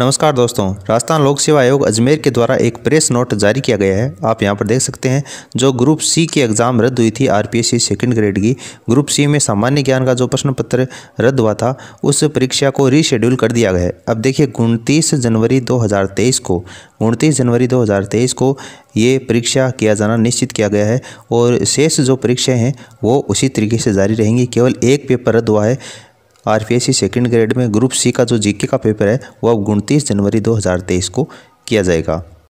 नमस्कार दोस्तों राजस्थान लोक सेवा आयोग अजमेर के द्वारा एक प्रेस नोट जारी किया गया है आप यहां पर देख सकते हैं जो ग्रुप सी की एग्ज़ाम रद्द हुई थी आरपीएससी सेकंड ग्रेड की ग्रुप सी में सामान्य ज्ञान का जो प्रश्न पत्र रद्द हुआ था उस परीक्षा को रीशेड्यूल कर दिया गया है अब देखिए उनतीस जनवरी दो को उनतीस जनवरी दो को ये परीक्षा किया जाना निश्चित किया गया है और शेष जो परीक्षाएँ हैं वो उसी तरीके से जारी रहेंगी केवल एक पेपर रद्द हुआ है आर पी ग्रेड में ग्रुप सी का जो जीके का पेपर है वह अब उनतीस जनवरी 2023 को किया जाएगा